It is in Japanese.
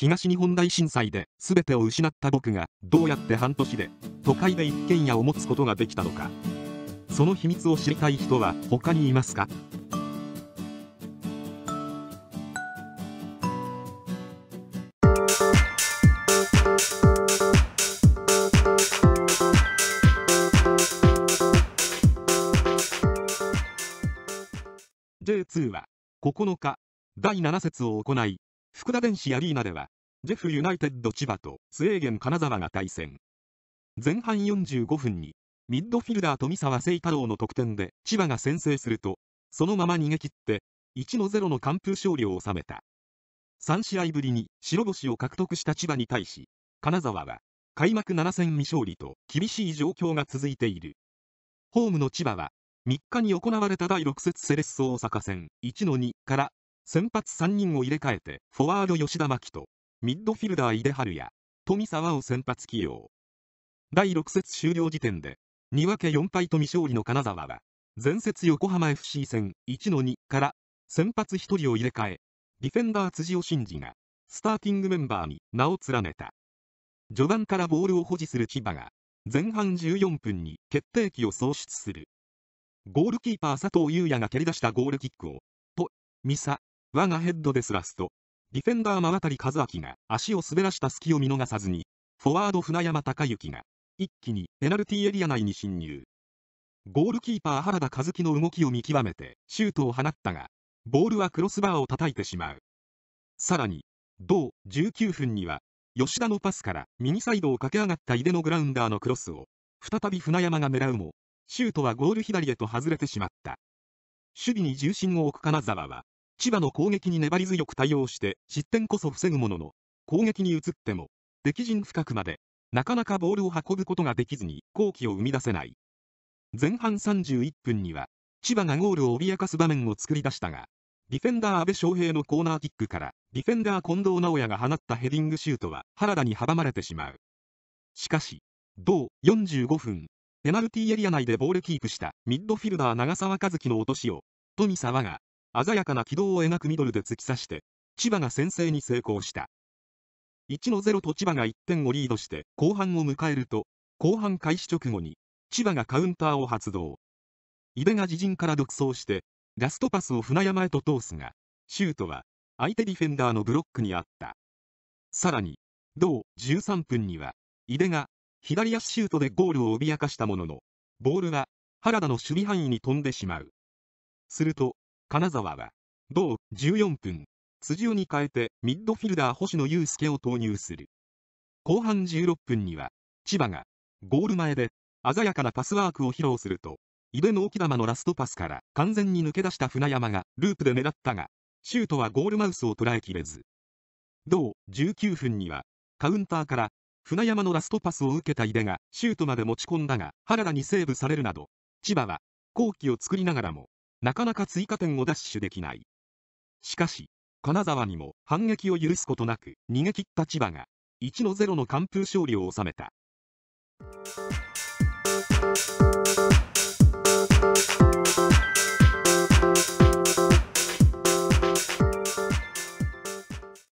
東日本大震災で全てを失った僕がどうやって半年で都会で一軒家を持つことができたのかその秘密を知りたい人は他にいますか2は9日第7節を行い福田電子アリーナでは、ジェフユナイテッド千葉とスウェーゲン金沢が対戦。前半45分に、ミッドフィルダー富澤聖太郎の得点で千葉が先制すると、そのまま逃げ切って、1-0の完封勝利を収めた。3試合ぶりに白星を獲得した千葉に対し、金沢は開幕7戦未勝利と厳しい状況が続いている。ホームの千葉は3日に行われた第6節セレッソ大阪戦1-2から先発3人を入れ替えて、フォワード吉田真希と、ミッドフィルダー井出春や、富沢を先発起用。第6節終了時点で、2分け4敗と未勝利の金沢は、前節横浜 FC 戦1-2から先発1人を入れ替え、ディフェンダー辻尾真二が、スターティングメンバーに名を連ねた。序盤からボールを保持する千葉が、前半14分に決定機を創出する。ゴールキーパー佐藤優也が蹴り出したゴールキックを、と、ミサ、我がヘッドでスラスト。ディフェンダー真渡和明が足を滑らした隙を見逃さずに、フォワード船山隆之が、一気にペナルティーエリア内に侵入。ゴールキーパー原田和樹の動きを見極めてシュートを放ったが、ボールはクロスバーを叩いてしまう。さらに、同19分には、吉田のパスから右サイドを駆け上がった井出のグラウンダーのクロスを、再び船山が狙うも、シュートはゴール左へと外れてしまった。守備に重心を置く金沢は、千葉の攻撃に粘り強く対応して失点こそ防ぐものの、攻撃に移っても、敵陣深くまで、なかなかボールを運ぶことができずに、好機を生み出せない。前半31分には、千葉がゴールを脅かす場面を作り出したが、ディフェンダー安部翔平のコーナーキックから、ディフェンダー近藤直也が放ったヘディングシュートは原田に阻まれてしまう。しかし、同45分、ペナルティーエリア内でボールキープしたミッドフィルダー長澤和樹の落としを、富沢が鮮やかな軌道を描くミドルで突き刺して、千葉が先制に成功した。1の0と千葉が1点をリードして後半を迎えると、後半開始直後に、千葉がカウンターを発動。井出が自陣から独走して、ラストパスを船山へと通すが、シュートは、相手ディフェンダーのブロックにあった。さらに、同13分には、井出が、左足シュートでゴールを脅かしたものの、ボールは、原田の守備範囲に飛んでしまう。すると、金沢は、同14分、辻尾に変えてミッドフィルダー星野祐介を投入する。後半16分には、千葉が、ゴール前で、鮮やかなパスワークを披露すると、井出の置き玉のラストパスから完全に抜け出した船山がループで狙ったが、シュートはゴールマウスを捉えきれず。同19分には、カウンターから船山のラストパスを受けた井出がシュートまで持ち込んだが、原田にセーブされるなど、千葉は、後期を作りながらも、なかなか追加点を奪取できない。しかし、金沢にも反撃を許すことなく逃げ切った千葉が1の0の完封勝利を収めた。